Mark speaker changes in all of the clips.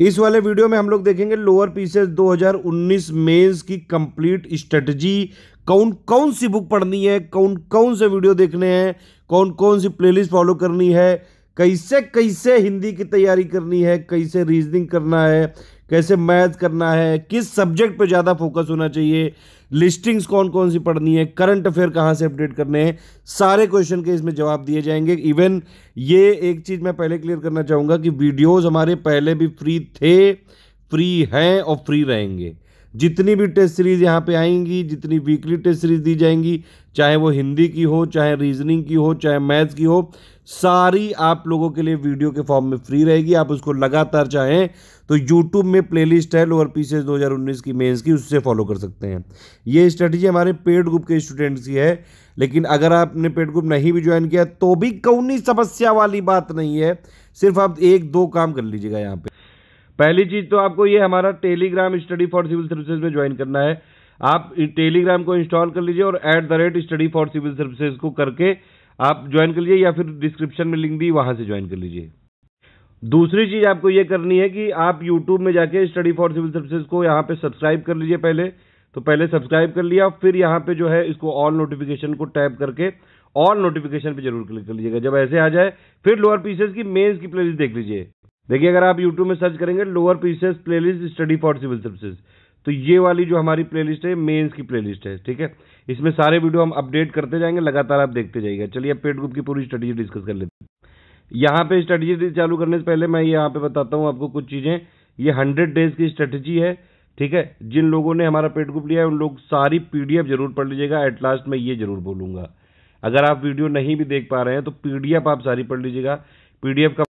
Speaker 1: इस वाले वीडियो में हम लोग देखेंगे लोअर पीसेस 2019 मेंस की कंप्लीट स्ट्रेटजी कौन कौन सी बुक पढ़नी है कौन कौन से वीडियो देखने हैं कौन कौन सी प्लेलिस्ट फॉलो करनी है कैसे कैसे हिंदी की तैयारी करनी है कैसे रीजनिंग करना है कैसे मैथ करना है किस सब्जेक्ट पे ज़्यादा फोकस होना चाहिए लिस्टिंग्स कौन कौन सी पढ़नी है करंट अफेयर कहाँ से अपडेट करने हैं सारे क्वेश्चन के इसमें जवाब दिए जाएंगे इवन ये एक चीज़ मैं पहले क्लियर करना चाहूँगा कि वीडियोज़ हमारे पहले भी फ्री थे फ्री हैं और फ्री रहेंगे जितनी भी टेस्ट सीरीज़ यहाँ पे आएंगी जितनी वीकली टेस्ट सीरीज़ दी जाएंगी चाहे वो हिंदी की हो चाहे रीजनिंग की हो चाहे मैथ्स की हो सारी आप लोगों के लिए वीडियो के फॉर्म में फ्री रहेगी आप उसको लगातार चाहें तो यूट्यूब में प्लेलिस्ट है लोअर पी 2019 की मेंस की उससे फॉलो कर सकते हैं ये स्ट्रेटजी हमारे पेड ग्रुप के स्टूडेंट्स की है लेकिन अगर आपने पेड ग्रुप नहीं भी ज्वाइन किया तो भी कौनी समस्या वाली बात नहीं है सिर्फ आप एक दो काम कर लीजिएगा यहाँ पर पहली चीज तो आपको ये हमारा Telegram study for civil services में ज्वाइन करना है आप टेलीग्राम को इंस्टॉल कर लीजिए और at the rate study for civil services को करके आप ज्वाइन कर लीजिए या फिर डिस्क्रिप्शन में लिंक दी वहां से ज्वाइन कर लीजिए दूसरी चीज आपको यह करनी है कि आप यूट्यूब में जाके स्टडी फॉर सिविल सर्विसेज को यहां पे सब्सक्राइब कर लीजिए पहले तो पहले सब्सक्राइब कर लिया फिर यहां पे जो है इसको ऑल नोटिफिकेशन को टैप करके ऑल नोटिफिकेशन पे जरूर क्लिक कर लीजिएगा जब ऐसे आ जाए फिर लोअर पीसेज की मेंस की प्लेलिस्ट देख लीजिए देखिए अगर आप यूट्यूब में सर्च करेंगे lower PCS playlist study for civil services तो ये वाली जो हमारी प्लेलिस्ट है मेंस की प्लेलिस्ट है ठीक है इसमें सारे वीडियो हम अपडेट करते जाएंगे लगातार आप देखते जाइएगा चलिए अब पेड ग्रुप की पूरी स्ट्रेटेजी डिस्कस कर लेते हैं यहाँ पे स्ट्रेटजी चालू करने से पहले मैं यहाँ पे बताता हूँ आपको कुछ चीज़ें ये हंड्रेड डेज की स्ट्रेटेजी है ठीक है जिन लोगों ने हमारा पेड ग्रुप लिया है उन लोग सारी पीडीएफ जरूर पढ़ लीजिएगा एट लास्ट मैं ये जरूर बोलूँगा अगर आप वीडियो
Speaker 2: नहीं भी देख पा रहे हैं तो पीडीएफ आप सारी पढ़ लीजिएगा पीडीएफ का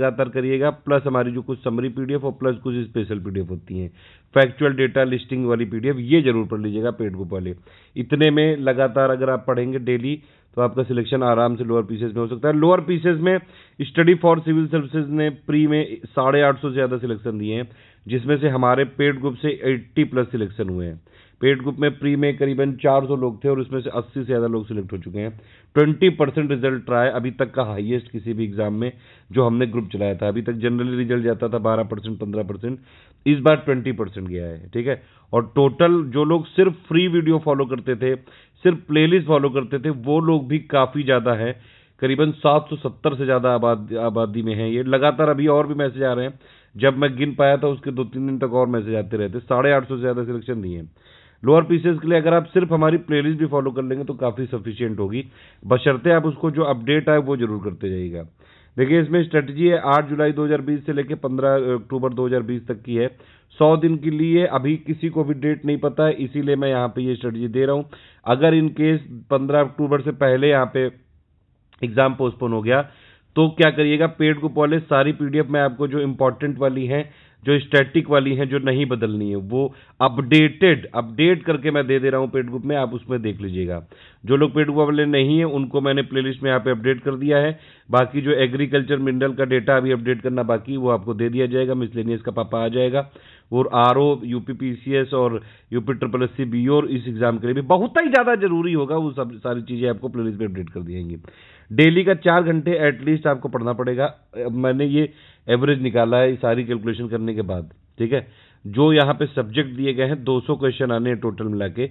Speaker 2: लगातार करिएगा प्लस हमारी जो कुछ समरी पीडीएफ और प्लस कुछ स्पेशल पीडीएफ होती हैं
Speaker 1: फैक्चुअल डेटा लिस्टिंग वाली पीडीएफ ये जरूर पढ़ लीजिएगा पेड को पहले इतने में लगातार अगर आप पढ़ेंगे डेली तो आपका सिलेक्शन आराम से लोअर पीसेज में हो सकता है लोअर पीसेज में स्टडी फॉर सिविल सर्विसेज ने प्री में साढ़े आठ सौ से ज़्यादा सिलेक्शन दिए हैं जिसमें से हमारे पेड ग्रुप से एट्टी प्लस सिलेक्शन हुए हैं पेड ग्रुप में प्री में करीबन 400 लोग थे और उसमें से 80 से ज़्यादा लोग सिलेक्ट हो चुके हैं 20 परसेंट रिजल्ट रहा है अभी तक का हाईएस्ट किसी भी एग्जाम में जो हमने ग्रुप चलाया था अभी तक जनरली रिजल्ट जाता था 12 परसेंट पंद्रह परसेंट इस बार 20 परसेंट गया है ठीक है और टोटल जो लोग सिर्फ फ्री वीडियो फॉलो करते थे सिर्फ प्लेलिस्ट फॉलो करते थे वो लोग भी काफ़ी ज़्यादा है करीबन सात से ज़्यादा आबाद आबादी में है ये लगातार अभी और भी मैसेज आ रहे हैं जब मैं गिन पाया था उसके दो तीन दिन तक और मैसेज आते रहते साढ़े आठ सौ से ज़्यादा सिलेक्शन नहीं है लोअर पीसेस के लिए अगर आप सिर्फ हमारी प्लेलिस्ट भी फॉलो कर लेंगे तो काफ़ी सफिशियंट होगी बशर्ते आप उसको जो अपडेट आए वो जरूर करते जाइएगा देखिए इसमें स्ट्रेटजी है आठ जुलाई 2020 से लेकर 15 अक्टूबर 2020 तक की है सौ दिन के लिए अभी किसी को भी डेट नहीं पता है इसीलिए मैं यहाँ पे ये स्ट्रेटजी दे रहा हूँ अगर इन केस 15 अक्टूबर से पहले यहाँ पे एग्जाम पोस्टपोन हो गया तो क्या करिएगा पेड को पॉलिस सारी पीडीएफ मैं आपको जो इम्पोर्टेंट वाली है जो स्टैटिक वाली हैं जो नहीं बदलनी है वो अपडेटेड अपडेट करके मैं दे दे रहा हूँ पेड ग्रुप में आप उसमें देख लीजिएगा जो लोग पेड हुआ वाले नहीं है उनको मैंने प्लेलिस्ट में यहाँ पे अपडेट कर दिया है बाकी जो एग्रीकल्चर मिनरल का डेटा अभी अपडेट करना बाकी वो आपको दे दिया जाएगा मिसलेनियस का पापा आ जाएगा और R O U P C S और UP triple S C B और इस एग्जाम के लिए भी बहुत ही ज़्यादा जरूरी होगा वो सब सारी चीज़ें आपको लिस्ट में अपडेट कर दी जाएंगी डेली का चार घंटे एटलीस्ट आपको पढ़ना पड़ेगा मैंने ये एवरेज निकाला है सारी कैलकुलेशन करने के बाद ठीक है जो
Speaker 2: यहाँ पे सब्जेक्ट दिए गए हैं 200 क्वेश्चन आने हैं टोटल मिला के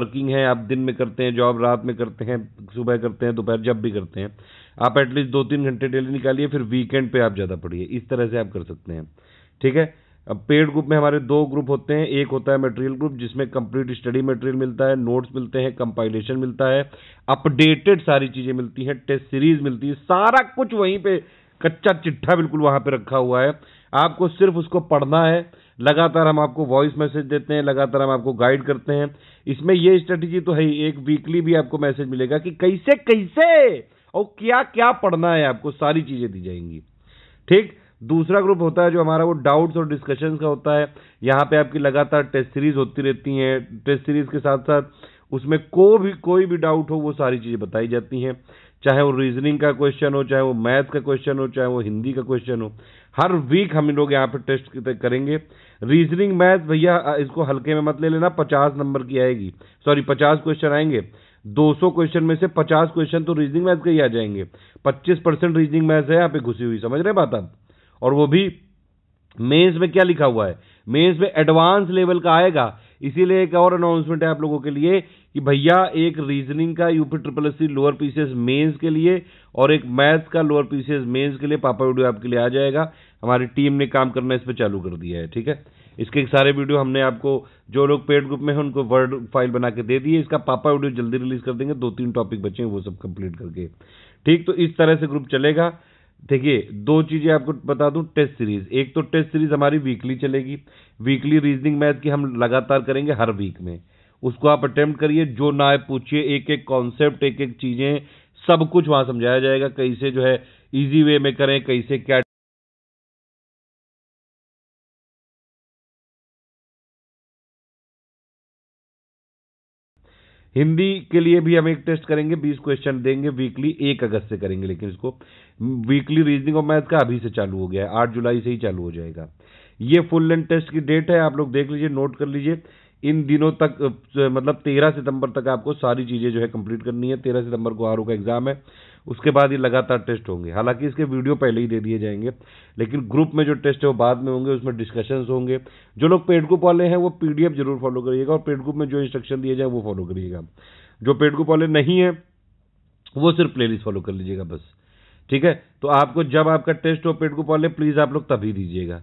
Speaker 2: वर्किंग है आप दिन में करते हैं जॉब रात में करते हैं सुबह करते हैं दोपहर जब
Speaker 1: भी करते हैं आप एटलीस्ट दो तीन घंटे डेली निकालिए फिर वीकेंड पे आप ज़्यादा पढ़िए इस तरह से आप कर सकते हैं ठीक है अब पेड ग्रुप में हमारे दो ग्रुप होते हैं एक होता है मटेरियल ग्रुप जिसमें कंप्लीट स्टडी मटेरियल मिलता है नोट्स मिलते हैं कंपाइलेशन मिलता है अपडेटेड सारी चीज़ें मिलती हैं टेस्ट सीरीज मिलती है सारा कुछ वहीं पे कच्चा चिट्ठा बिल्कुल वहाँ पे रखा हुआ है आपको सिर्फ उसको पढ़ना है लगातार हम आपको वॉइस मैसेज देते हैं लगातार हम आपको गाइड करते हैं इसमें ये स्ट्रेटेजी तो है ही एक वीकली भी आपको मैसेज मिलेगा कि कैसे कैसे और क्या क्या पढ़ना है आपको सारी चीज़ें दी जाएंगी ठीक दूसरा ग्रुप होता है जो हमारा वो डाउट्स और डिस्कशंस का होता है यहाँ पे आपकी लगातार टेस्ट सीरीज होती रहती हैं टेस्ट सीरीज के साथ साथ उसमें को भी कोई भी डाउट हो वो सारी चीज़ें बताई जाती हैं चाहे वो रीजनिंग का क्वेश्चन हो चाहे वो मैथ का क्वेश्चन हो चाहे वो हिंदी का क्वेश्चन हो हर वीक हम लोग यहाँ पर टेस्ट करेंगे रीजनिंग मैथ भैया इसको हल्के में मत ले लेना पचास नंबर की आएगी सॉरी पचास क्वेश्चन आएंगे 200 क्वेश्चन में से 50 क्वेश्चन तो रीजनिंग मैथ के ही आ जाएंगे 25 परसेंट रीजनिंग मैथ है यहाँ पे घुसी हुई समझ रहे बात आप और वो भी मेंस में क्या लिखा हुआ है मेंस में एडवांस लेवल का आएगा इसीलिए एक और अनाउंसमेंट है आप लोगों के लिए कि भैया एक रीजनिंग का UP triple S C lower PCS mains के लिए और एक मैथ्स का लोअर पीसीएस मेंस के लिए पापा वीडियो आपके लिए आ जाएगा हमारी टीम ने काम करना इस पर चालू कर दिया है ठीक है इसके सारे वीडियो हमने आपको जो लोग पेड ग्रुप में हैं उनको वर्ड फाइल बना के दे दिए इसका पापा वीडियो जल्दी रिलीज कर देंगे दो तीन टॉपिक बचे हैं वो सब कंप्लीट करके ठीक तो इस तरह से ग्रुप चलेगा देखिए दो चीजें आपको बता दूं टेस्ट सीरीज एक तो टेस्ट सीरीज हमारी वीकली चलेगी वीकली रीजनिंग मैथ की हम लगातार करेंगे हर वीक में उसको आप अटेम्प्ट करिए जो ना पूछिए एक एक कॉन्सेप्ट एक एक चीजें सब कुछ
Speaker 2: वहां समझाया जाएगा कैसे जो है इजी वे में करें कैसे क्या हिंदी के लिए भी हम एक टेस्ट करेंगे बीस क्वेश्चन देंगे वीकली
Speaker 1: एक अगस्त से करेंगे लेकिन इसको वीकली रीजनिंग ऑफ मैथ का अभी से चालू हो गया है आठ जुलाई से ही चालू हो जाएगा ये फुल लेंथ टेस्ट की डेट है आप लोग देख लीजिए नोट कर लीजिए इन दिनों तक मतलब तेरह सितंबर तक आपको सारी चीज़ें जो है कंप्लीट करनी है तेरह सितंबर को आर का एग्जाम है उसके बाद ये लगातार टेस्ट होंगे हालांकि इसके वीडियो पहले ही दे दिए जाएंगे लेकिन ग्रुप में जो टेस्ट है वो बाद में होंगे उसमें डिस्कशंस होंगे जो लोग पेड ग्रुप वाले हैं वो पीडीएफ जरूर फॉलो करिएगा और पेड ग्रुप में जो इंस्ट्रक्शन दिए जाए वो फॉलो करिएगा जो पेड ग्रुप वाले नहीं है वो सिर्फ प्ले फॉलो कर लीजिएगा बस ठीक है तो आपको जब आपका टेस्ट हो पेड ग्रुप वाले प्लीज़ आप लोग तभी दीजिएगा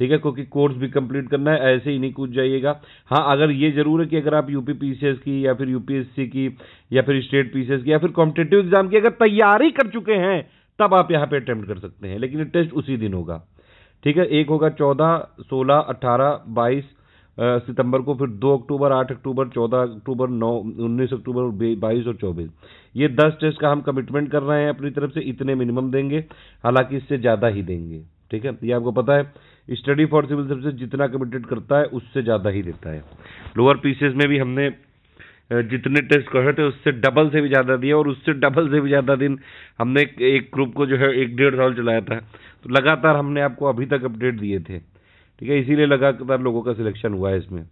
Speaker 1: ठीक है क्योंकि कोर्स भी कंप्लीट करना है ऐसे ही नहीं कूद जाइएगा हाँ अगर ये जरूर है कि अगर आप यूपी पीसीएस की या फिर यूपीएससी की या फिर स्टेट पीसीएस की या फिर कॉम्पिटेटिव एग्जाम की अगर तैयारी कर चुके हैं तब आप यहाँ पर अटेम्प्ट कर सकते हैं लेकिन टेस्ट उसी दिन होगा ठीक है एक होगा चौदह सोलह अट्ठारह बाईस सितंबर को फिर दो अक्टूबर आठ अक्टूबर चौदह अक्टूबर नौ उन्नीस अक्टूबर बाईस और चौबीस ये दस टेस्ट का हम कमिटमेंट कर रहे हैं अपनी तरफ से इतने मिनिमम देंगे हालांकि इससे ज़्यादा ही देंगे ठीक है ये आपको पता है स्टडी फॉर सिविल सर्विस जितना कमिटेड करता है उससे ज़्यादा ही देता है लोअर पीसीएस में भी हमने जितने टेस्ट कहे थे उससे डबल से भी ज़्यादा दिया और उससे डबल से भी ज़्यादा दिन हमने एक ग्रुप को जो है एक डेढ़ साल चलाया था तो लगातार हमने आपको अभी तक अपडेट दिए थे ठीक है इसीलिए लगातार लोगों का सिलेक्शन हुआ है इसमें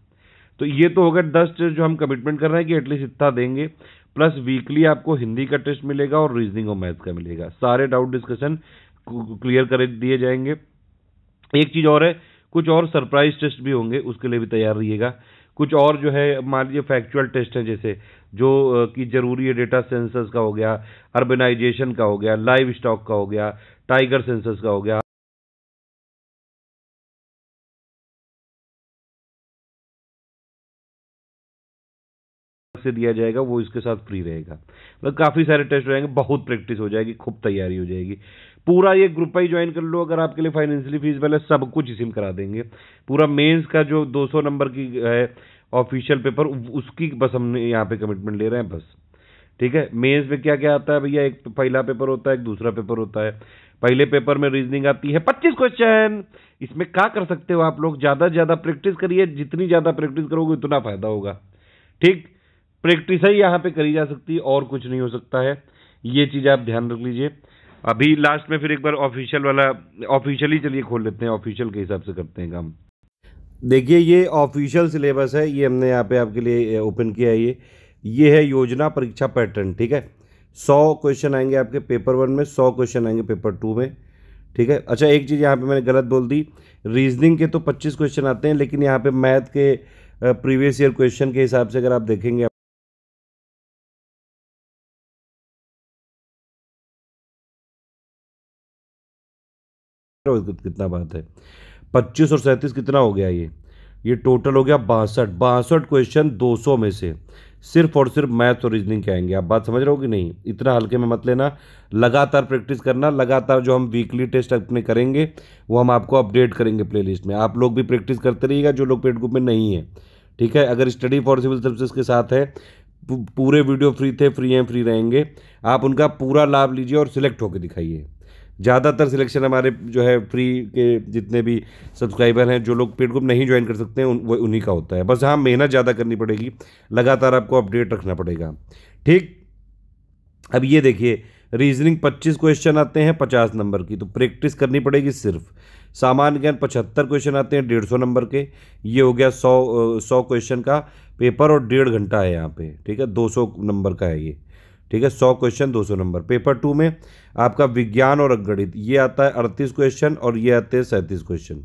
Speaker 1: तो ये तो होगा दस टेस्ट जो हम कमिटमेंट कर रहे हैं कि एटलीस्ट इतना देंगे प्लस वीकली आपको हिंदी का टेस्ट मिलेगा और रीजनिंग और मैथ का मिलेगा सारे डाउट डिस्कशन क्लियर कर दिए जाएंगे एक चीज़ और है कुछ और सरप्राइज टेस्ट भी होंगे उसके लिए भी तैयार रहिएगा कुछ और जो है मान लीजिए फैक्चुअल टेस्ट हैं जैसे जो कि जरूरी है डेटा सेंसस का हो गया अर्बेनाइजेशन
Speaker 2: का हो गया लाइव स्टॉक का हो गया टाइगर सेंसस का हो गया से दिया जाएगा वो इसके साथ फ्री रहेगा मतलब काफ़ी सारे टेस्ट रहेंगे बहुत प्रैक्टिस
Speaker 1: हो जाएगी खूब तैयारी हो जाएगी पूरा ये ग्रुप ही ज्वाइन कर लो अगर आपके लिए फाइनेंशियली फीस वाले सब कुछ इसी में करा देंगे पूरा मेंस का जो 200 नंबर की है ऑफिशियल पेपर उसकी बस हमने यहाँ पे कमिटमेंट ले रहे हैं बस ठीक है मेंस में क्या क्या आता है भैया एक पहला पेपर होता है एक दूसरा पेपर होता है पहले पेपर में रीजनिंग आती है पच्चीस क्वेश्चन इसमें क्या कर सकते हो आप लोग ज़्यादा से ज़्यादा प्रैक्टिस करिए जितनी ज़्यादा प्रैक्टिस करोगे उतना फ़ायदा होगा ठीक प्रैक्टिस ही यहाँ पे करी जा सकती है और कुछ नहीं हो सकता है ये चीज़ आप ध्यान रख लीजिए अभी लास्ट में फिर एक बार ऑफिशियल वाला ऑफिशियली चलिए खोल लेते हैं ऑफिशियल के हिसाब से करते हैं काम देखिए ये ऑफिशियल सिलेबस है ये हमने यहाँ पे आपके लिए ओपन किया है ये ये है योजना परीक्षा पैटर्न ठीक है सौ क्वेश्चन आएंगे आपके पेपर वन में सौ क्वेश्चन आएंगे पेपर टू में ठीक है अच्छा एक चीज़ यहाँ पे मैंने गलत बोल दी रीजनिंग के तो पच्चीस क्वेश्चन आते हैं लेकिन यहाँ पे मैथ के प्रीवियस ईयर क्वेश्चन के हिसाब
Speaker 2: से अगर आप देखेंगे हो कितना बात है
Speaker 1: पच्चीस और सैंतीस कितना हो गया ये ये टोटल हो गया बासठ बासठ क्वेश्चन दो सौ में से सिर्फ और सिर्फ मैथ और रीजनिंग के आएंगे आप बात समझ रहे हो कि नहीं इतना हल्के में मत लेना लगातार प्रैक्टिस करना लगातार जो हम वीकली टेस्ट अपने करेंगे वो हम आपको अपडेट करेंगे प्लेलिस्ट में आप लोग भी प्रैक्टिस करते रहिएगा जो लोग पेड ग्रुप में नहीं है ठीक है अगर स्टडी फॉर सिविल सर्विसेज के साथ है पूरे वीडियो फ्री थे फ्री हैं फ्री रहेंगे आप उनका पूरा लाभ लीजिए और सिलेक्ट होकर दिखाइए ज़्यादातर सिलेक्शन हमारे जो है फ्री के जितने भी सब्सक्राइबर हैं जो लोग पेड ग्रुप नहीं ज्वाइन कर सकते हैं उन, वो उन्हीं का होता है बस हाँ मेहनत ज़्यादा करनी पड़ेगी लगातार आपको अपडेट रखना पड़ेगा ठीक अब ये देखिए रीजनिंग 25 क्वेश्चन आते हैं 50 नंबर की तो प्रैक्टिस करनी पड़ेगी सिर्फ सामान्य ज्ञान 75 क्वेश्चन आते हैं सौ नंबर के ये हो गया 100 100 क्वेश्चन का पेपर और डेढ़ घंटा है यहाँ पे ठीक है 200 नंबर का है ये ठीक है सौ क्वेश्चन दो सौ नंबर पेपर टू में आपका विज्ञान और गणित ये आता है अड़तीस क्वेश्चन और ये आते हैं सैंतीस क्वेश्चन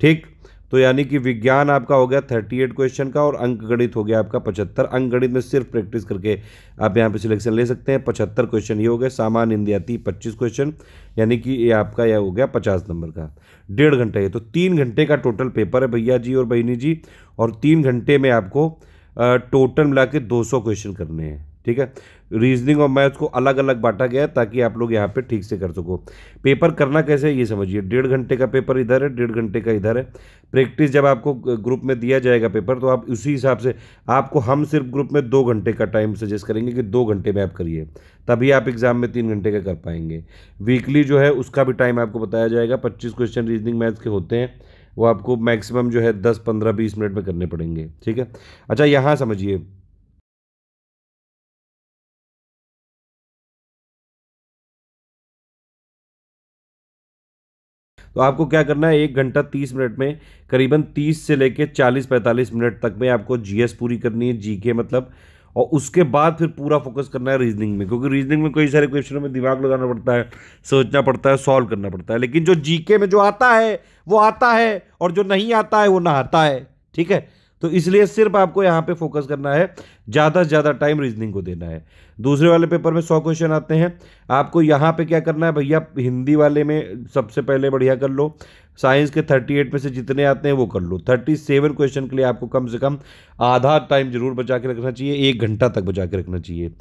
Speaker 1: ठीक तो यानी कि विज्ञान आपका हो गया थर्टी एट क्वेश्चन का और अंक गणित हो गया आपका पचहत्तर अंक गणित में सिर्फ प्रैक्टिस करके आप यहाँ पे सिलेक्शन ले सकते हैं पचहत्तर क्वेश्चन ये हो सामान सामान्य इंदियाती पच्चीस क्वेश्चन यानी कि ये आपका यह हो गया पचास नंबर का डेढ़ घंटा ये तो तीन घंटे का टोटल पेपर है भैया जी और बहनी जी और तीन घंटे में आपको टोटल मिला के दो क्वेश्चन करने हैं ठीक है रीजनिंग और मैथ्स को अलग अलग बांटा गया है ताकि आप लोग यहाँ पे ठीक से कर सको पेपर करना कैसे है ये समझिए डेढ़ घंटे का पेपर इधर है डेढ़ घंटे का इधर है प्रैक्टिस जब आपको ग्रुप में दिया जाएगा पेपर तो आप उसी हिसाब से आपको हम सिर्फ ग्रुप में दो घंटे का टाइम सजेस्ट करेंगे कि दो घंटे में आप करिए तभी आप एग्ज़ाम में तीन घंटे का कर पाएंगे वीकली जो है उसका भी टाइम आपको बताया जाएगा पच्चीस क्वेश्चन रीजनिंग मैथ्स के होते हैं वो आपको मैक्सिमम जो है दस पंद्रह बीस मिनट में करने पड़ेंगे ठीक है अच्छा यहाँ समझिए
Speaker 2: तो आपको क्या करना है एक घंटा
Speaker 1: तीस मिनट में करीबन तीस से लेकर चालीस पैंतालीस मिनट तक में आपको जीएस पूरी करनी है जीके मतलब और उसके बाद फिर पूरा फोकस करना है रीजनिंग में क्योंकि रीजनिंग में कई सारे क्वेश्चनों में दिमाग लगाना पड़ता है सोचना पड़ता है सॉल्व करना पड़ता है लेकिन जो जीके में जो आता है वो आता है और जो नहीं आता है वो नहाता है ठीक है तो इसलिए सिर्फ आपको यहाँ पे फोकस करना है ज़्यादा से ज़्यादा टाइम रीजनिंग को देना है दूसरे वाले पेपर में सौ क्वेश्चन आते हैं आपको यहाँ पे क्या करना है भैया हिंदी वाले में सबसे पहले बढ़िया कर लो साइंस के थर्टी एट में से जितने आते हैं वो कर लो थर्टी सेवन क्वेश्चन के लिए आपको कम से कम आधा टाइम जरूर बचा के रखना चाहिए एक घंटा तक बचा के रखना चाहिए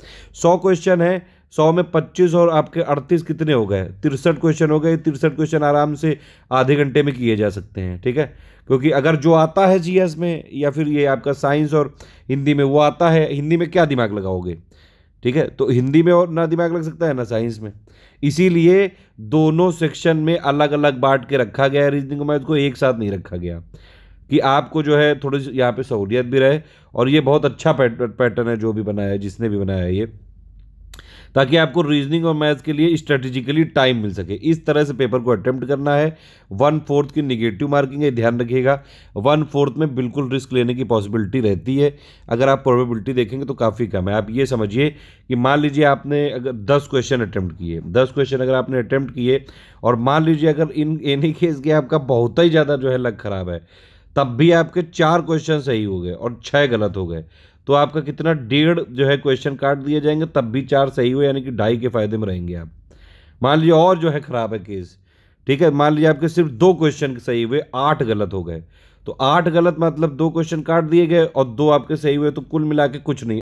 Speaker 1: सौ क्वेश्चन है सौ में पच्चीस और आपके अड़तीस कितने हो गए तिरसठ क्वेश्चन हो गए तिरसठ क्वेश्चन आराम से आधे घंटे में किए जा सकते हैं ठीक है क्योंकि अगर जो आता है जी में या फिर ये आपका साइंस और हिंदी में वो आता है हिंदी में क्या दिमाग लगाओगे ठीक है तो हिंदी में और ना दिमाग लग सकता है ना साइंस में इसीलिए दोनों सेक्शन में अलग अलग बांट के रखा गया है रीजनिंग मैथ को एक साथ नहीं रखा गया कि आपको जो है थोड़ी यहाँ पे सहूलियत भी रहे और ये बहुत अच्छा पैटर्न है जो भी बनाया है जिसने भी बनाया है ये ताकि आपको रीजनिंग और मैथ के लिए स्ट्रेटेजिकली टाइम मिल सके इस तरह से पेपर को अटैम्प्ट करना है वन फोर्थ की निगेटिव मार्किंग है ध्यान रखिएगा वन फोर्थ में बिल्कुल रिस्क लेने की पॉसिबिलिटी रहती है अगर आप प्रोबेबिलिटी देखेंगे तो काफ़ी कम है आप ये समझिए कि मान लीजिए आपने अगर दस क्वेश्चन अटैम्प्ट किए दस क्वेश्चन अगर आपने अटैम्प्ट किए और मान लीजिए अगर इन एनी केस के आपका बहुत ही ज़्यादा जो है लग खराब है तब भी आपके चार क्वेश्चन सही हो गए और छह गलत हो गए तो आपका कितना डेढ़ जो है क्वेश्चन काट दिए जाएंगे तब भी चार सही हुए यानी कि ढाई के फायदे में रहेंगे आप मान लीजिए और जो है ख़राब है केस ठीक है मान लीजिए आपके सिर्फ दो क्वेश्चन सही हुए आठ गलत हो गए तो आठ गलत मतलब दो क्वेश्चन काट दिए गए और दो आपके सही हुए तो कुल
Speaker 2: मिला के कुछ नहीं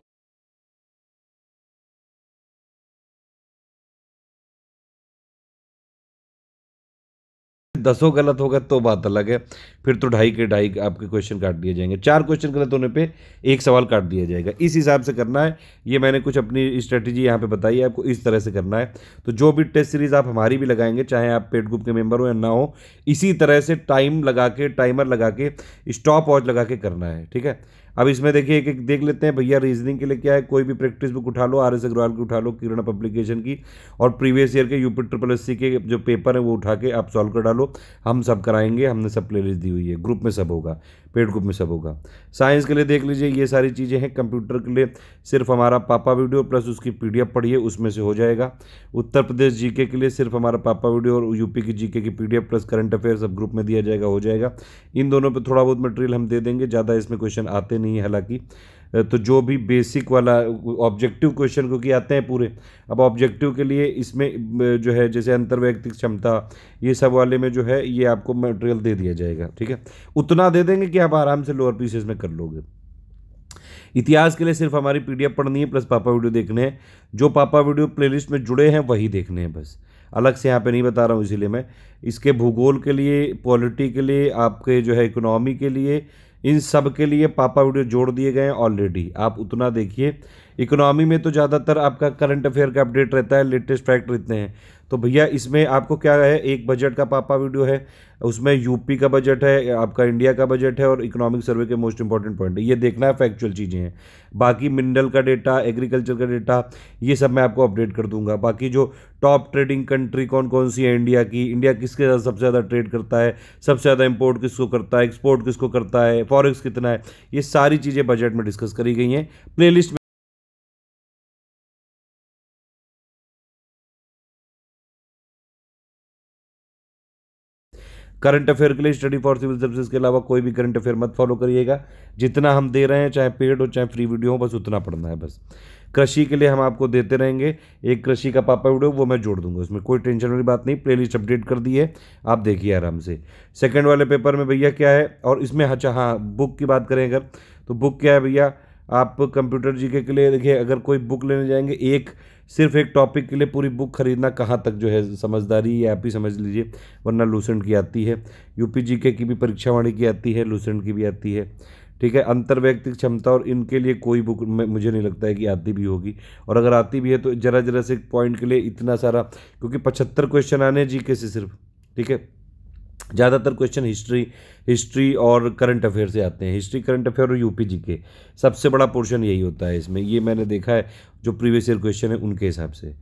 Speaker 2: दसों गलत होगा तो बात
Speaker 1: अलग है फिर तो ढाई के ढाई आपके क्वेश्चन काट दिए जाएंगे चार क्वेश्चन गलत होने पे एक सवाल काट दिया जाएगा इस हिसाब से करना है ये मैंने कुछ अपनी स्ट्रेटजी यहाँ पे बताई है आपको इस तरह से करना है तो जो भी टेस्ट सीरीज़ आप हमारी भी लगाएंगे चाहे आप पेड ग्रुप के मेम्बर हो या ना हो इसी तरह से टाइम लगा के टाइमर लगा के स्टॉप वॉच लगा के करना है ठीक है अब इसमें देखिए एक एक देख लेते हैं भैया रीजनिंग के लिए क्या है कोई भी प्रैक्टिस बुक उठा लो आर एस अग्रवाल की उठा लो किरण पब्लिकेशन की और प्रीवियस ईयर के यूपी ट्रिपल एस सी के जो पेपर है वो उठा के आप सॉल्व कर डालो हम सब कराएंगे हमने सब प्ले दी हुई है ग्रुप में सब होगा पेड ग्रुप में सब होगा साइंस के लिए देख लीजिए ये सारी चीज़ें हैं कंप्यूटर के लिए सिर्फ हमारा पापा वीडियो प्लस उसकी पीडीएफ पढ़िए उसमें से हो जाएगा उत्तर प्रदेश जीके के लिए सिर्फ हमारा पापा वीडियो और यूपी की जीके की पीडीएफ प्लस करंट अफेयर सब ग्रुप में दिया जाएगा हो जाएगा इन दोनों पर थोड़ा बहुत मटेरियल हम दे देंगे ज़्यादा इसमें क्वेश्चन आते नहीं हालाँकि हालांकि तो जो भी बेसिक वाला ऑब्जेक्टिव क्वेश्चन क्योंकि आते हैं पूरे अब ऑब्जेक्टिव के लिए इसमें जो है जैसे अंतर्वैयक्तिक क्षमता ये सब वाले में जो है ये आपको मटेरियल दे दिया जाएगा ठीक है उतना दे देंगे कि आप आराम से लोअर पीसेस में कर लोगे इतिहास के लिए सिर्फ हमारी पी पढ़नी है प्लस पापा वीडियो देखने हैं जो पापा वीडियो प्लेलिस्ट में जुड़े हैं वही देखने हैं बस अलग से यहाँ पे नहीं बता रहा हूँ इसीलिए मैं इसके भूगोल के लिए पॉलिटी के लिए आपके जो है इकोनॉमी के लिए इन सब के लिए पापा वीडियो जोड़ दिए गए हैं ऑलरेडी आप उतना देखिए इकोनॉमी में तो ज़्यादातर आपका करंट अफेयर का अपडेट रहता है लेटेस्ट फैक्ट रहते हैं तो भैया इसमें आपको क्या है एक बजट का पापा वीडियो है उसमें यूपी का बजट है आपका इंडिया का बजट है और इकोनॉमिक सर्वे के मोस्ट इंपॉर्टेंट पॉइंट है ये देखना है फैक्चुअल चीज़ें हैं बाकी मिनरल का डेटा एग्रीकल्चर का डेटा ये सब मैं आपको अपडेट कर दूंगा बाकी जो टॉप ट्रेडिंग कंट्री कौन कौन सी है इंडिया की इंडिया किसके साथ सबसे ज़्यादा ट्रेड करता है सबसे ज़्यादा इम्पोर्ट किसको करता है एक्सपोर्ट किसको करता है फॉरेक्स कितना है ये सारी चीज़ें बजट में डिस्कस करी गई हैं
Speaker 2: प्ले करंट अफेयर के लिए स्टडी
Speaker 1: फॉर सिविल सर्विसेज के अलावा कोई भी करंट अफेयर मत फॉलो करिएगा जितना हम दे रहे हैं चाहे पेड हो चाहे फ्री वीडियो हो बस उतना पढ़ना है बस कृषि के लिए हम आपको देते रहेंगे एक कृषि का पापा वीडियो वो मैं जोड़ दूंगा उसमें कोई टेंशन वाली बात नहीं प्लेलिस्ट अपडेट कर दी है आप देखिए आराम से सेकंड वाले पेपर में भैया क्या है और इसमें अच्छा हाँ बुक की बात करें अगर तो बुक क्या है भैया आप कंप्यूटर जी के लिए देखिए अगर कोई बुक लेने जाएंगे एक सिर्फ एक टॉपिक के लिए पूरी बुक खरीदना कहाँ तक जो है समझदारी या आप ही समझ लीजिए वरना लूसेंट की आती है यूपी के की भी परीक्षावाणी की आती है लूसेंट की भी आती है ठीक है अंतर्व्यक्तिक क्षमता और इनके लिए कोई बुक मुझे नहीं लगता है कि आती भी होगी और अगर आती भी है तो ज़रा ज़रा से पॉइंट के लिए इतना सारा क्योंकि पचहत्तर क्वेश्चन आने जी के से सिर्फ ठीक है ज़्यादातर क्वेश्चन हिस्ट्री हिस्ट्री और करंट अफेयर से आते हैं हिस्ट्री करंट अफेयर और यूपी जी के सबसे बड़ा पोर्शन यही होता है इसमें ये मैंने देखा है जो प्रीवियस ईयर क्वेश्चन है उनके हिसाब से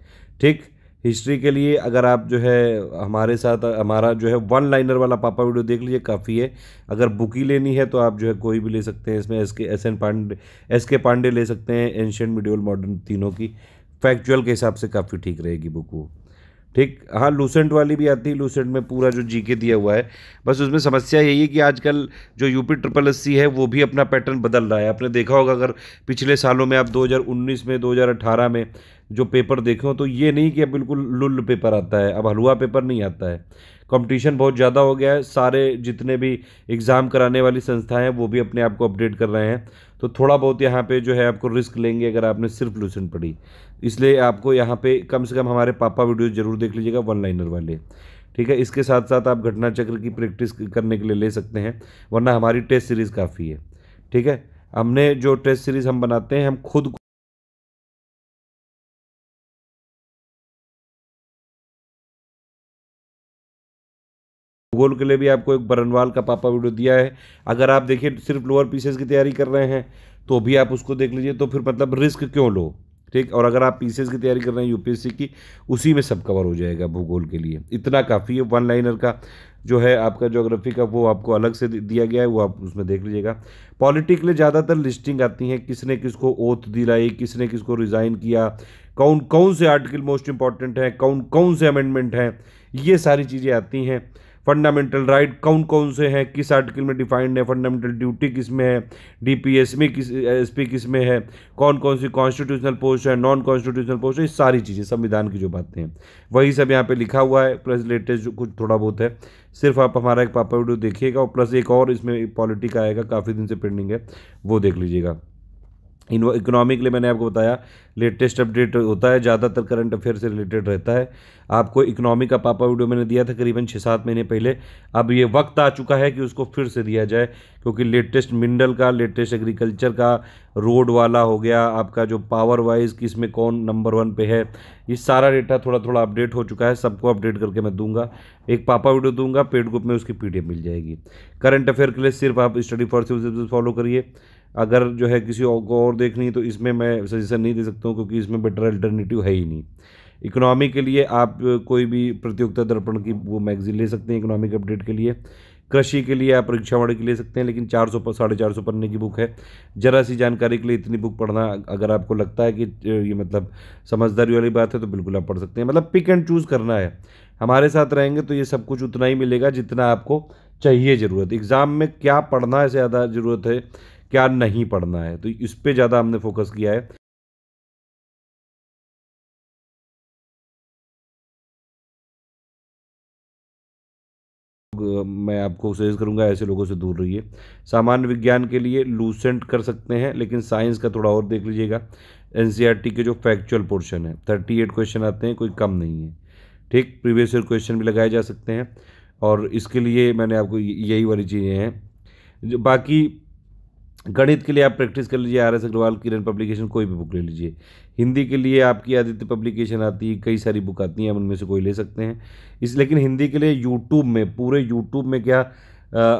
Speaker 1: ठीक हिस्ट्री के लिए अगर आप जो है हमारे साथ हमारा जो है वन लाइनर वाला पापा वीडियो देख लीजिए काफ़ी है अगर बुक ही लेनी है तो आप जो है कोई भी ले सकते हैं इसमें एस के एस एन पांडे एस के पांडे ले सकते हैं एंशियंट मिडियल मॉडर्न तीनों की फैक्चुअल के हिसाब से काफ़ी ठीक रहेगी बुक वो ठीक हाँ लूसेंट वाली भी आती है लूसेंट में पूरा जो जीके दिया हुआ है बस उसमें समस्या यही है कि आजकल जो यूपी ट्रिपल एस सी है वो भी अपना पैटर्न बदल रहा है आपने देखा होगा अगर पिछले सालों में आप 2019 में 2018 में जो पेपर देखे हो तो ये नहीं कि अब बिल्कुल लुल पेपर आता है अब हलवा पेपर नहीं आता है कंपटीशन बहुत ज़्यादा हो गया है सारे जितने भी एग्ज़ाम कराने वाली संस्थाएं हैं वो भी अपने आप को अपडेट कर रहे हैं तो थोड़ा बहुत यहाँ पे जो है आपको रिस्क लेंगे अगर आपने सिर्फ लूसेंट पढ़ी इसलिए आपको यहाँ पे कम से कम हमारे पापा वीडियो जरूर देख लीजिएगा वन लाइनर वाले ठीक है इसके साथ साथ आप घटना चक्र की प्रैक्टिस करने के लिए ले सकते हैं वरना हमारी टेस्ट सीरीज़ काफ़ी है ठीक है हमने जो टेस्ट सीरीज़ हम
Speaker 2: बनाते हैं हम खुद भूगोल के लिए भी आपको एक बरनवाल
Speaker 1: का पापा वीडियो दिया है अगर आप देखिए सिर्फ लोअर पीसेस की तैयारी कर रहे हैं तो भी आप उसको देख लीजिए तो फिर मतलब रिस्क क्यों लो ठीक और अगर आप पीसीएस की तैयारी कर रहे हैं यूपीएससी की उसी में सब कवर हो जाएगा भूगोल के लिए इतना काफ़ी है वन लाइनर का जो है आपका जोग्राफी का वो आपको अलग से दिया गया है वो आप उसमें देख लीजिएगा पॉलिटिकली ज़्यादातर लिस्टिंग आती हैं किसने किसको ओथ दिलाई किसने किसको रिज़ाइन किया कौन कौन से आर्टिकल मोस्ट इंपॉर्टेंट हैं कौन कौन से अमेंडमेंट हैं ये सारी चीज़ें आती हैं फंडामेंटल राइट कौन कौन से हैं किस आर्टिकल में डिफाइंड है फंडामेंटल ड्यूटी किस में है डी पी एस में किस एस पी किस में है कौन कौन सी कॉन्स्टिट्यूशनल पोस्ट है नॉन कॉन्स्टिट्यूशनल पोस्ट है ये सारी चीज़ें संविधान की जो बातें हैं वही सब यहाँ पे लिखा हुआ है प्लस लेटेस्ट जो कुछ थोड़ा बहुत है सिर्फ आप हमारा एक पापा वीडियो देखिएगा और प्लस एक और इसमें पॉलिटिक आएगा काफ़ी दिन से पेंडिंग है वो देख लीजिएगा इकोनॉमिक लिए मैंने आपको बताया लेटेस्ट अपडेट होता है ज़्यादातर करंट अफेयर से रिलेटेड रहता है आपको इकोनॉमी का पापा वीडियो मैंने दिया था करीबन छः सात महीने पहले अब ये वक्त आ चुका है कि उसको फिर से दिया जाए क्योंकि लेटेस्ट मिनरल का लेटेस्ट एग्रीकल्चर का रोड वाला हो गया आपका जो पावर वाइज किस में कौन नंबर वन पे है ये सारा डेटा थोड़ा थोड़ा अपडेट हो चुका है सबको अपडेट करके मैं दूंगा एक पापा वीडियो दूंगा पेड ग्रुप में उसकी पीडीएफ मिल जाएगी करंट अफेयर के लिए सिर्फ आप स्टडी फॉर सिविल फॉलो करिए अगर जो है किसी और को और देखनी तो इसमें मैं सजेशन नहीं दे सकता हूँ क्योंकि इसमें बेटर अल्टरनेटिव है ही नहीं इकोनॉमी के लिए आप कोई भी प्रतियोगिता दर्पण की वो मैगजीन ले सकते हैं इकोनॉमिक अपडेट के लिए कृषि के लिए आप परीक्षा वाणी की ले सकते हैं लेकिन चार सौ साढ़े चार सौ पन्ने की बुक है ज़रा सी जानकारी के लिए इतनी बुक पढ़ना अगर आपको लगता है कि ये मतलब समझदारी वाली बात है तो बिल्कुल आप पढ़ सकते हैं मतलब पिक एंड चूज़ करना है हमारे साथ रहेंगे तो ये सब कुछ उतना ही मिलेगा जितना आपको चाहिए ज़रूरत एग्ज़ाम में क्या पढ़ना है ज़्यादा ज़रूरत है क्या नहीं पढ़ना है तो इस पर ज़्यादा हमने
Speaker 2: फोकस किया है मैं आपको सजेस्ट करूँगा
Speaker 1: ऐसे लोगों से दूर रहिए सामान्य विज्ञान के लिए लूसेंट कर सकते हैं लेकिन साइंस का थोड़ा और देख लीजिएगा एन e के जो फैक्चुअल पोर्शन है थर्टी एट क्वेश्चन आते हैं कोई कम नहीं है ठीक प्रीवियस ईयर क्वेश्चन भी लगाए जा सकते हैं और इसके लिए मैंने आपको यही वाली चीज़ें हैं जो बाकी गणित के लिए आप प्रैक्टिस कर लीजिए R S Agarwal Kiran publication कोई भी बुक ले लीजिए हिंदी के लिए आपकी आदित्य पब्लिकेशन आती है कई सारी बुक आती हैं आप उनमें से कोई ले सकते हैं इस लेकिन हिंदी के लिए यूट्यूब में पूरे यूट्यूब में क्या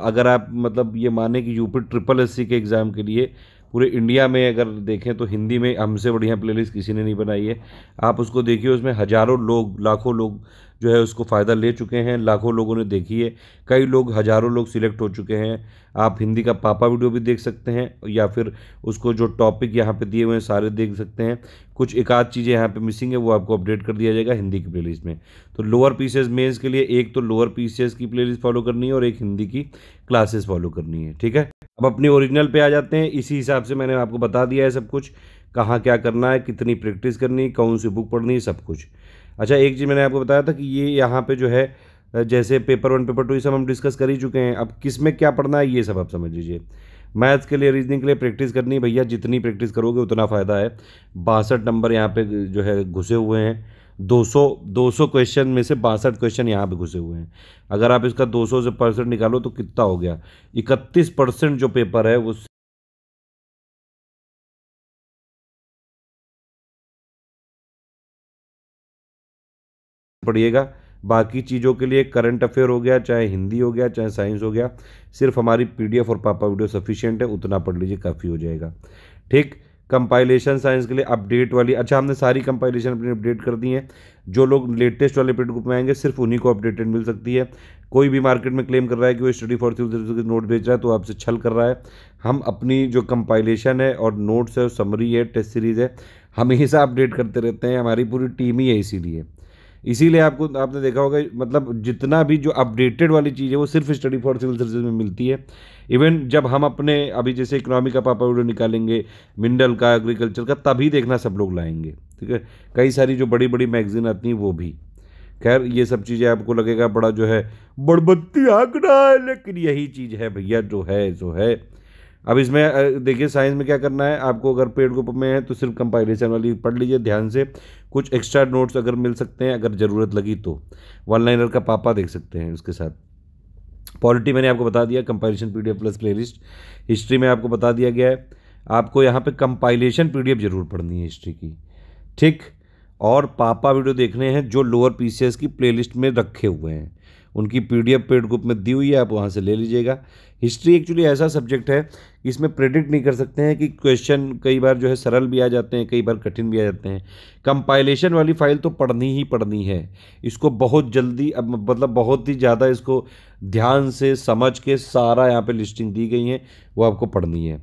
Speaker 1: अगर आप मतलब ये माने कि यूपी ट्रिपल एस के एग्ज़ाम के लिए पूरे इंडिया में अगर देखें तो हिंदी में हमसे बढ़िया प्लेलिस्ट किसी ने नहीं बनाई है आप उसको देखिए उसमें हज़ारों लोग लाखों लोग जो है उसको फ़ायदा ले चुके हैं लाखों लोगों ने देखी है कई लोग हज़ारों लोग सिलेक्ट हो चुके हैं आप हिंदी का पापा वीडियो भी देख सकते हैं या फिर उसको जो टॉपिक यहाँ पे दिए हुए हैं सारे देख सकते हैं कुछ एक आध चीज़ें यहाँ पे मिसिंग है वो आपको अपडेट कर दिया जाएगा हिंदी की प्लेलिस्ट में तो लोअर पीसेज मेन्स के लिए एक तो लोअर पीसेज की प्लेलिस्ट फॉलो करनी है और एक हिंदी की क्लासेस फॉलो करनी है ठीक है अब अपनी ओरिजिनल पे आ जाते हैं इसी हिसाब से मैंने आपको बता दिया है सब कुछ कहाँ क्या करना है कितनी प्रैक्टिस करनी है कौन सी बुक पढ़नी है सब कुछ अच्छा एक चीज़ मैंने आपको बताया था कि ये यहाँ पे जो है जैसे पेपर वन पेपर टू ये सब हम डिस्कस कर ही चुके हैं अब किस में क्या पढ़ना है ये सब आप समझ लीजिए मैथ्स के लिए रीजनिंग के लिए प्रैक्टिस करनी भैया जितनी प्रैक्टिस करोगे उतना फ़ायदा है बासठ नंबर यहाँ पे जो है घुसे हुए हैं 200 सौ क्वेश्चन में से बासठ क्वेश्चन यहाँ पे घुसे हुए हैं अगर आप इसका 200 से परसेंट निकालो तो कितना हो
Speaker 2: गया इकतीस परसेंट जो पेपर है वो पढ़िएगा बाकी चीज़ों के लिए करंट अफेयर हो गया चाहे हिंदी हो गया चाहे साइंस हो गया
Speaker 1: सिर्फ हमारी पीडीएफ और पापा वीडियो सफिशियंट है उतना पढ़ लीजिए काफ़ी हो जाएगा ठीक कंपाइलेशन साइंस के लिए अपडेट वाली अच्छा हमने सारी कंपाइलेशन अपनी अपडेट कर दी है जो लोग लेटेस्ट वाले पेड ग्रुप में आएंगे सिर्फ उन्हीं को अपडेटेड मिल सकती है कोई भी मार्केट में क्लेम कर रहा है कि वो स्टडी फॉर सिविल नोट भेज रहा है तो आपसे छल कर रहा है हम अपनी जो कंपाइलेशन है और नोट्स है समरी है टेस्ट सीरीज़ है हमेशा अपडेट करते रहते हैं हमारी पूरी टीम ही है इसीलिए इसीलिए आपको आपने देखा होगा मतलब जितना भी जो अपडेटेड वाली चीज़ है वो सिर्फ स्टडी फॉर सिविल सर्विस में मिलती है इवन जब हम अपने अभी जैसे इकोनॉमी का पापा वीडियो निकालेंगे मिनरल का एग्रीकल्चर का तभी देखना सब लोग लाएंगे ठीक है कई सारी जो बड़ी बड़ी मैगजीन आती हैं वो भी खैर ये सब चीज़ें आपको लगेगा बड़ा जो है बड़बत्ती आंकड़ा है लेकिन यही चीज़ है भैया जो है जो है अब इसमें देखिए साइंस में क्या करना है आपको अगर पेड ग्रुप में है तो सिर्फ कंपाइलेशन वाली पढ़ लीजिए ध्यान से कुछ एक्स्ट्रा नोट्स अगर मिल सकते हैं अगर ज़रूरत लगी तो वन लाइनर का पापा देख सकते हैं उसके साथ पॉलिटी मैंने आपको बता दिया compilation P plus playlist history में आपको बता दिया गया है आपको यहाँ पर कंपाइलेशन पी जरूर पढ़नी है हिस्ट्री की ठीक और पापा वीडियो देखने हैं जो लोअर पी की प्ले में रखे हुए हैं उनकी पी एफ पेड ग्रुप में दी हुई है आप वहाँ से ले लीजिएगा हिस्ट्री एक्चुअली ऐसा सब्जेक्ट है इसमें प्रेडिक्ट नहीं कर सकते हैं कि क्वेश्चन कई बार जो है सरल भी आ जाते हैं कई बार कठिन भी आ जाते हैं कंपाइलेशन वाली फ़ाइल तो पढ़नी ही पढ़नी है इसको बहुत जल्दी अब मतलब बहुत ही ज़्यादा इसको ध्यान से समझ के सारा यहाँ पे लिस्टिंग दी गई है वो आपको पढ़नी है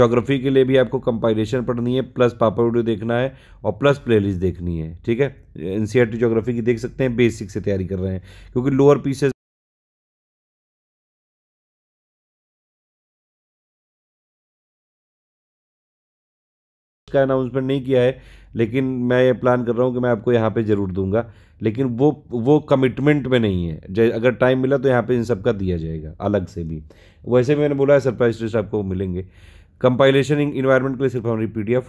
Speaker 1: जोग्राफी के लिए भी आपको कंपाइलेशन पढ़नी है प्लस पापा वीडियो देखना है और प्लस प्लेलिस्ट देखनी है ठीक है एन सी जोग्राफी की देख
Speaker 2: सकते हैं बेसिक से तैयारी कर रहे हैं क्योंकि लोअर पीसेज का अनाउंसमेंट नहीं किया है लेकिन मैं ये प्लान कर रहा हूँ कि मैं आपको यहाँ पे ज़रूर दूंगा लेकिन
Speaker 1: वो वो कमिटमेंट में नहीं है अगर टाइम मिला तो यहाँ पे इन सब का दिया जाएगा अलग से भी वैसे भी मैंने बोला है सरप्राइज टेस्ट आपको मिलेंगे कंपाइलेशन इन्वायरमेंट के लिए सिर्फ हमारी पी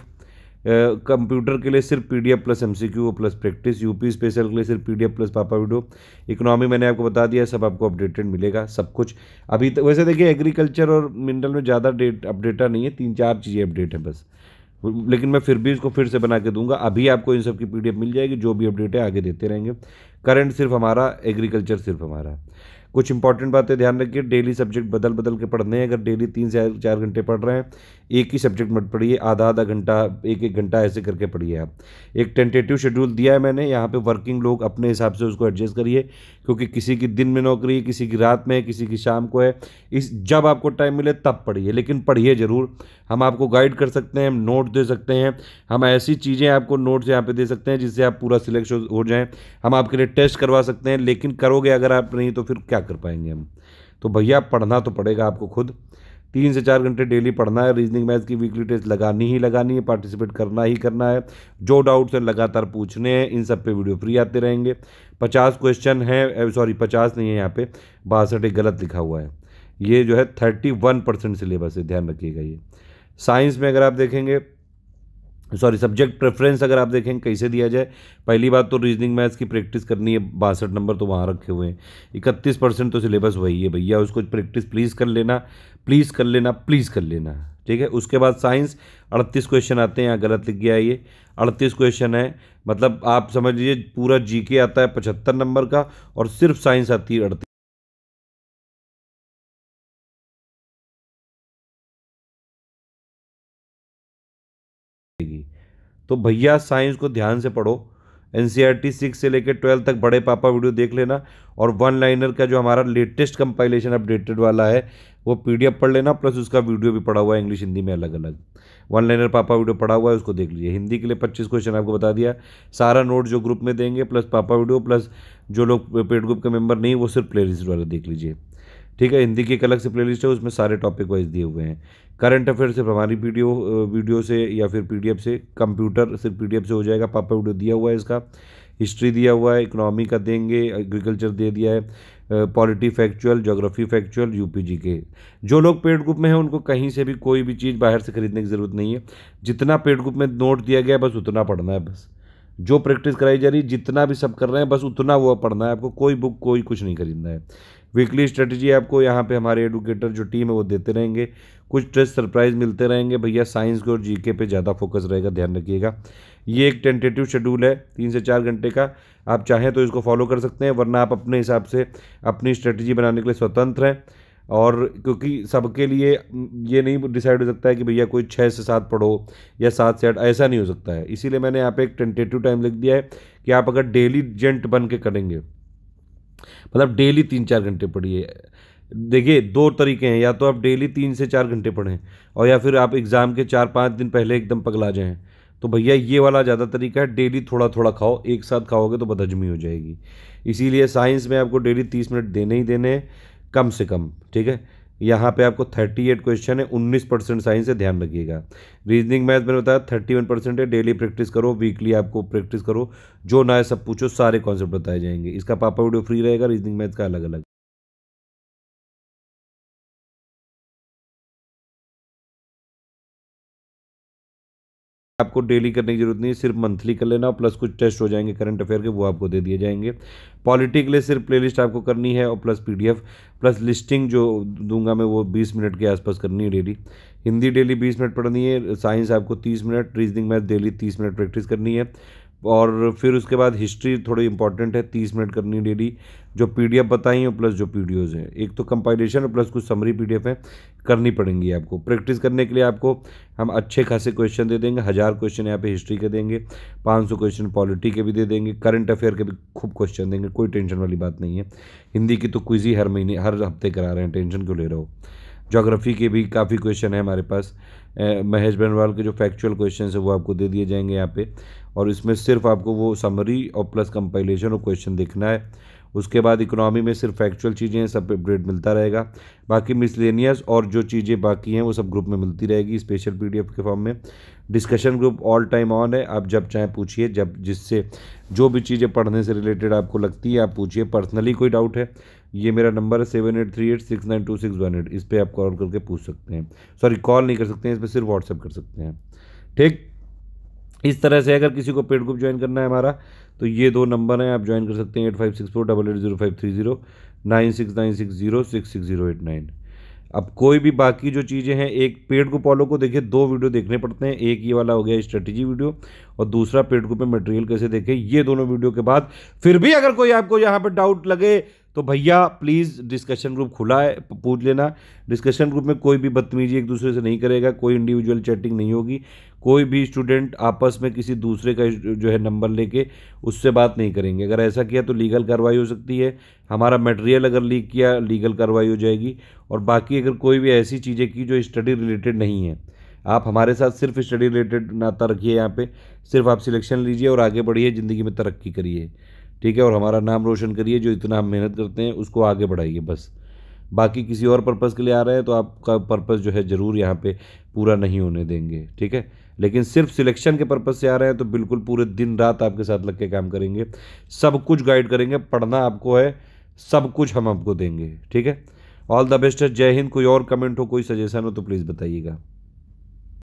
Speaker 1: कंप्यूटर के लिए सिर्फ P D plus M C Q plus practice UP special के लिए सिर्फ पी डी प्लस पापा वीडियो इकोनॉमी मैंने आपको बता दिया सब आपको अपडेटेड मिलेगा सब कुछ अभी तो वैसे देखिए एग्रीकल्चर और मिनरल में ज़्यादा डेट अपडेटा नहीं है तीन चार चीज़ें अपडेट हैं बस लेकिन मैं फिर भी इसको फिर से बना के दूंगा अभी आपको इन सब की पीडीएफ मिल जाएगी जो भी अपडेट है आगे देते रहेंगे करंट सिर्फ हमारा एग्रीकल्चर सिर्फ हमारा कुछ इंपॉर्टेंट बातें ध्यान रखिए डेली सब्जेक्ट बदल बदल के पढ़ने हैं अगर डेली तीन से चार घंटे पढ़ रहे हैं एक ही सब्जेक्ट मत पढ़िए आधा आधा घंटा एक एक घंटा ऐसे करके पढ़िए आप एक टेंटेटिव शेड्यूल दिया है मैंने यहाँ पर वर्किंग लोग अपने हिसाब से उसको एडजस्ट करिए क्योंकि किसी की दिन में नौकरी है किसी की रात में है किसी की शाम को है इस जब आपको टाइम मिले तब पढ़िए लेकिन पढ़िए ज़रूर हम आपको गाइड कर सकते हैं हम नोट दे सकते हैं हम ऐसी चीज़ें आपको नोट्स यहाँ पे दे सकते हैं जिससे आप पूरा सिलेक्शन हो जाएं हम आपके लिए टेस्ट करवा सकते हैं लेकिन करोगे अगर आप नहीं तो फिर क्या कर पाएंगे हम तो भैया पढ़ना तो पड़ेगा आपको खुद तीन से चार घंटे डेली पढ़ना है रीजनिंग मैथ्स की वीकली टेस्ट लगानी ही लगानी है पार्टिसिपेट करना ही करना है जो डाउट्स हैं लगातार पूछने हैं इन सब पे वीडियो फ्री आते रहेंगे पचास क्वेश्चन हैं सॉरी पचास नहीं है यहाँ पे बासठ एक गलत लिखा हुआ है ये जो है थर्टी वन परसेंट सिलेबस है ध्यान रखिएगा ये साइंस में अगर आप देखेंगे सॉरी सब्जेक्ट प्रेफरेंस अगर आप देखें कैसे दिया जाए पहली बात तो रीजनिंग मैथ्स की प्रैक्टिस करनी है बासठ नंबर तो वहाँ रखे हुए हैं इकतीस परसेंट तो सिलेबस वही है भैया उसको प्रैक्टिस प्लीज़ कर लेना प्लीज़ कर लेना प्लीज़ कर लेना ठीक है उसके बाद साइंस अड़तीस क्वेश्चन आते हैं यहाँ गलत लिख गया ये अड़तीस क्वेश्चन है मतलब आप समझ लीजिए पूरा जीके आता है
Speaker 2: पचहत्तर नंबर का और सिर्फ साइंस आती है अड़तीस की तो भैया साइंस को ध्यान से पढ़ो N C R T six से लेकर ट्वेल्थ तक
Speaker 1: बड़े पापा वीडियो देख लेना और वन लाइनर का जो हमारा लेटेस्ट कंपाइलेशन अपडेटेड वाला है वो पी पढ़ लेना प्लस उसका वीडियो भी पढ़ा हुआ है इंग्लिश हिंदी में अलग अलग वन लाइनर पापा वीडियो पढ़ा हुआ है उसको देख लीजिए हिंदी के लिए पच्चीस क्वेश्चन आपको बता दिया सारा नोट जो ग्रुप में देंगे प्लस पापा वीडियो प्लस जो लोग पेड ग्रुप के मेंबर नहीं वो सिर्फ प्ले लिस्ट वाला देख लीजिए ठीक है हिंदी की एक अलग से प्लेलिस्ट है उसमें सारे टॉपिक वाइज दिए हुए हैं करंट अफेयर सिर्फ हमारी वीडियो वीडियो से या फिर पीडीएफ से कंप्यूटर सिर्फ पीडीएफ से हो जाएगा पापा वीडियो दिया हुआ है इसका हिस्ट्री दिया हुआ है इकोनॉमी का देंगे एग्रीकल्चर दे दिया है polity factual geography factual UP G के जो लोग पेड ग्रुप में हैं उनको कहीं से भी कोई भी चीज़ बाहर से खरीदने की ज़रूरत नहीं है जितना पेड ग्रुप में नोट दिया गया है बस उतना पढ़ना है बस जो प्रैक्टिस कराई जा रही है जितना भी सब कर रहे हैं बस उतना वो पढ़ना है आपको कोई बुक कोई कुछ नहीं खरीदना है वीकली स्ट्रेटजी आपको यहाँ पे हमारे एडुकेटर जो टीम है वो देते रहेंगे कुछ टेस्ट सरप्राइज मिलते रहेंगे भैया साइंस के और जीके पे ज़्यादा फोकस रहेगा ध्यान रखिएगा ये एक टेंटेटिव शेड्यूल है तीन से चार घंटे का आप चाहें तो इसको फॉलो कर सकते हैं वरना आप अपने हिसाब से अपनी स्ट्रेटजी बनाने के लिए स्वतंत्र हैं और क्योंकि सबके लिए ये नहीं डिसाइड हो सकता है कि भैया कोई छः से सात पढ़ो या सात से आठ ऐसा नहीं हो सकता है इसीलिए मैंने यहाँ पे एक टेंटेटिव टाइम लिख दिया है कि आप अगर डेली जेंट बन के करेंगे मतलब डेली तीन चार घंटे पढ़िए देखिए दो तरीके हैं या तो आप डेली तीन से चार घंटे पढ़ें और या फिर आप एग्ज़ाम के चार पाँच दिन पहले एकदम पगला जाएँ तो भैया ये वाला ज़्यादा तरीका है डेली थोड़ा थोड़ा खाओ एक साथ खाओगे तो बदहजमी हो जाएगी इसीलिए साइंस में आपको डेली तीस मिनट देने ही देने हैं कम से कम ठीक है यहाँ पे आपको 38 क्वेश्चन है 19 परसेंट साइंस से ध्यान रखिएगा रीजनिंग मैथ मैंने बताया 31 परसेंट है डेली प्रैक्टिस करो वीकली आपको प्रैक्टिस करो जो ना है सब पूछो सारे कॉन्सेप्ट बताए
Speaker 2: जाएंगे इसका पापा वीडियो फ्री रहेगा रीजनिंग मैथ का अलग अलग आपको डेली करने की जरूरत नहीं है सिर्फ मंथली कर लेना और प्लस कुछ टेस्ट हो जाएंगे करंट अफेयर के वो आपको दे दिए जाएंगे
Speaker 1: पॉलिटी के लिए सिर्फ प्लेलिस्ट आपको करनी है और प्लस पीडीएफ प्लस लिस्टिंग जो दूंगा मैं वो 20 मिनट के आसपास करनी है डेली हिंदी डेली 20 मिनट पढ़नी है साइंस आपको 30 minute reasoning math daily 30 minute practice करनी है और फिर उसके बाद हिस्ट्री थोड़ी इंपॉर्टेंट है तीस मिनट करनी डेली जो पी डी एफ बताई हैं प्लस जो पी डी ओज़ हैं एक तो कंपाइलेशन और प्लस कुछ समरी पी डी एफ हैं करनी पड़ेंगी आपको प्रैक्टिस करने के लिए आपको हम अच्छे खासे क्वेश्चन दे देंगे हज़ार क्वेश्चन यहाँ पे हिस्ट्री के देंगे पाँच सौ क्वेश्चन पॉलिटी के भी दे देंगे करंट अफेयर के भी खूब क्वेश्चन देंगे कोई टेंशन वाली बात नहीं है हिंदी की तो क्विज़ी हर महीने हर हफ्ते करा रहे हैं टेंशन क्यों ले रहे हो जोग्राफ़ी के भी काफ़ी क्वेश्चन है हमारे पास महेश बनवाल के जो फैक्चुअल क्वेश्चन है वो आपको दे दिए जाएंगे यहाँ पे और इसमें सिर्फ आपको वो समरी और प्लस कंपाइलेशन और क्वेश्चन देखना है उसके बाद इकोनॉमी में सिर्फ फैक्चुअल चीज़ें हैं सब अपडेट मिलता रहेगा बाकी मिसलेनियस और जो चीज़ें बाकी हैं वो सब ग्रुप में मिलती रहेगी स्पेशल पी के फॉर्म में discussion group all time on है आप जब चाहें पूछिए जब जिससे जो भी चीज़ें पढ़ने से रिलेटेड आपको लगती है आप पूछिए पर्सनली कोई डाउट है ये मेरा नंबर है seven eight three eight six nine two six one eight इस पर आप कॉल करके पूछ सकते हैं सॉरी कॉल नहीं कर सकते हैं इस पर सिर्फ व्हाट्सअप कर सकते हैं ठीक इस तरह से अगर किसी को पेड ग्रुप ज्वाइन करना है हमारा तो ये दो नंबर हैं आप ज्वाइन कर सकते हैं eight five six four double eight zero five three zero nine six nine six zero six six zero eight nine अब कोई भी बाकी जो चीज़ें हैं एक पेड ग्रुप वालों को देखिए दो वीडियो देखने पड़ते हैं एक ये वाला हो गया स्ट्रेटजी वीडियो और दूसरा पेड ग्रुप में मटेरियल कैसे देखें ये दोनों वीडियो के बाद फिर भी अगर कोई आपको यहाँ पर डाउट लगे तो भैया प्लीज़ डिस्कशन ग्रुप खुला है पूछ लेना डिस्कशन ग्रुप में कोई भी बदतमीजी एक दूसरे से नहीं करेगा कोई इंडिविजुअल चैटिंग नहीं होगी कोई भी स्टूडेंट आपस में किसी दूसरे का जो है नंबर लेके उससे बात नहीं करेंगे अगर ऐसा किया तो लीगल कार्रवाई हो सकती है हमारा मटेरियल अगर लीक किया लीगल कार्रवाई हो जाएगी और बाकी अगर कोई भी ऐसी चीज़ें की जो स्टडी रिलेटेड नहीं है आप हमारे साथ सिर्फ स्टडी रिलेटेड नाता रखिए यहाँ पर सिर्फ आप सिलेक्शन लीजिए और आगे बढ़िए ज़िंदगी में तरक्की करिए ठीक है और हमारा नाम रोशन करिए जो इतना हम मेहनत करते हैं उसको आगे बढ़ाइए बस बाकी किसी और पर्पज़ के लिए आ रहे हैं तो आपका पर्पज़ जो है ज़रूर यहाँ पे पूरा नहीं होने देंगे ठीक है लेकिन सिर्फ सिलेक्शन के पर्पज़ से आ रहे हैं तो बिल्कुल पूरे दिन रात आपके साथ लग के काम करेंगे सब कुछ गाइड करेंगे पढ़ना आपको है सब कुछ हम आपको देंगे ठीक है ऑल द बेस्ट है जय हिंद कोई और कमेंट हो कोई सजेशन हो तो प्लीज़ बताइएगा